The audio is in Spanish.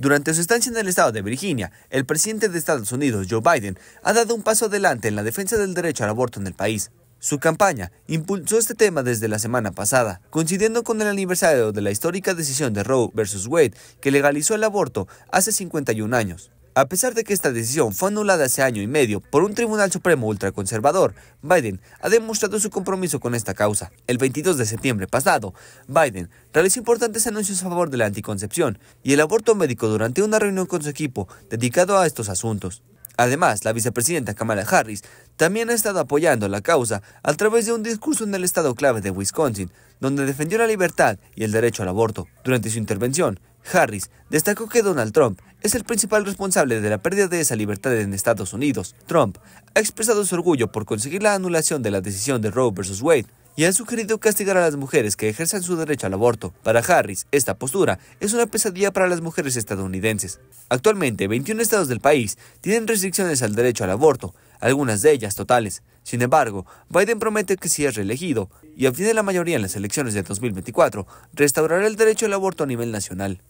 Durante su estancia en el estado de Virginia, el presidente de Estados Unidos, Joe Biden, ha dado un paso adelante en la defensa del derecho al aborto en el país. Su campaña impulsó este tema desde la semana pasada, coincidiendo con el aniversario de la histórica decisión de Roe versus Wade que legalizó el aborto hace 51 años. A pesar de que esta decisión fue anulada hace año y medio por un Tribunal Supremo ultraconservador, Biden ha demostrado su compromiso con esta causa. El 22 de septiembre pasado, Biden realizó importantes anuncios a favor de la anticoncepción y el aborto médico durante una reunión con su equipo dedicado a estos asuntos. Además, la vicepresidenta Kamala Harris también ha estado apoyando la causa a través de un discurso en el estado clave de Wisconsin, donde defendió la libertad y el derecho al aborto. Durante su intervención, Harris destacó que Donald Trump es el principal responsable de la pérdida de esa libertad en Estados Unidos. Trump ha expresado su orgullo por conseguir la anulación de la decisión de Roe vs. Wade y ha sugerido castigar a las mujeres que ejercen su derecho al aborto. Para Harris, esta postura es una pesadilla para las mujeres estadounidenses. Actualmente, 21 estados del país tienen restricciones al derecho al aborto, algunas de ellas totales. Sin embargo, Biden promete que si es reelegido y obtiene la mayoría en las elecciones de 2024, restaurará el derecho al aborto a nivel nacional.